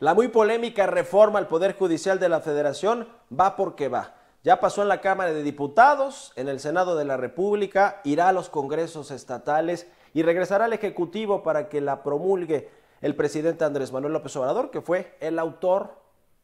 La muy polémica reforma al Poder Judicial de la Federación va porque va. Ya pasó en la Cámara de Diputados, en el Senado de la República, irá a los congresos estatales y regresará al Ejecutivo para que la promulgue el presidente Andrés Manuel López Obrador, que fue el autor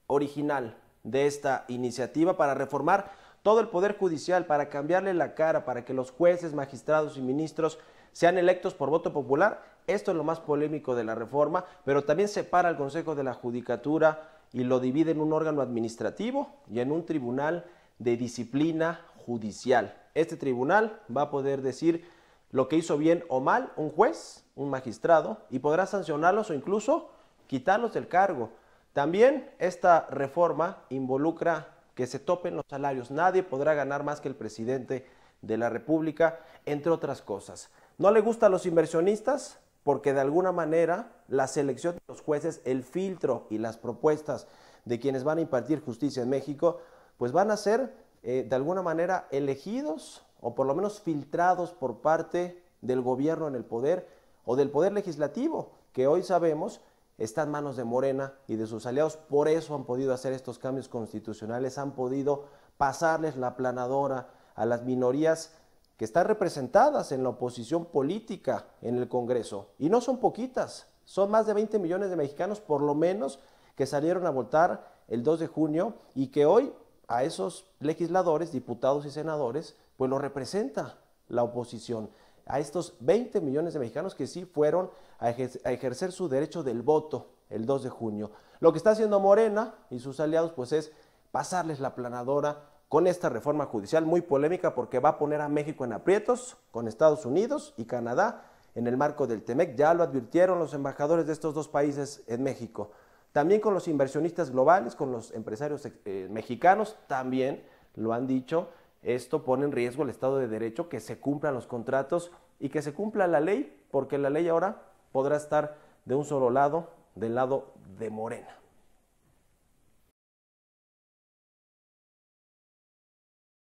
original de esta iniciativa para reformar todo el Poder Judicial para cambiarle la cara, para que los jueces, magistrados y ministros sean electos por voto popular. Esto es lo más polémico de la reforma, pero también separa al Consejo de la Judicatura y lo divide en un órgano administrativo y en un tribunal de disciplina judicial. Este tribunal va a poder decir lo que hizo bien o mal un juez, un magistrado, y podrá sancionarlos o incluso quitarlos del cargo. También esta reforma involucra que se topen los salarios. Nadie podrá ganar más que el presidente de la República, entre otras cosas. No le gusta a los inversionistas porque de alguna manera la selección de los jueces, el filtro y las propuestas de quienes van a impartir justicia en México, pues van a ser eh, de alguna manera elegidos o por lo menos filtrados por parte del gobierno en el poder o del poder legislativo, que hoy sabemos está en manos de Morena y de sus aliados. Por eso han podido hacer estos cambios constitucionales, han podido pasarles la planadora a las minorías que están representadas en la oposición política en el Congreso. Y no son poquitas, son más de 20 millones de mexicanos por lo menos que salieron a votar el 2 de junio y que hoy a esos legisladores, diputados y senadores, pues lo representa la oposición a estos 20 millones de mexicanos que sí fueron a ejercer su derecho del voto el 2 de junio. Lo que está haciendo Morena y sus aliados pues es pasarles la planadora con esta reforma judicial muy polémica porque va a poner a México en aprietos con Estados Unidos y Canadá en el marco del TEMEC. Ya lo advirtieron los embajadores de estos dos países en México. También con los inversionistas globales, con los empresarios eh, mexicanos, también lo han dicho esto pone en riesgo el Estado de Derecho, que se cumplan los contratos y que se cumpla la ley, porque la ley ahora podrá estar de un solo lado, del lado de Morena.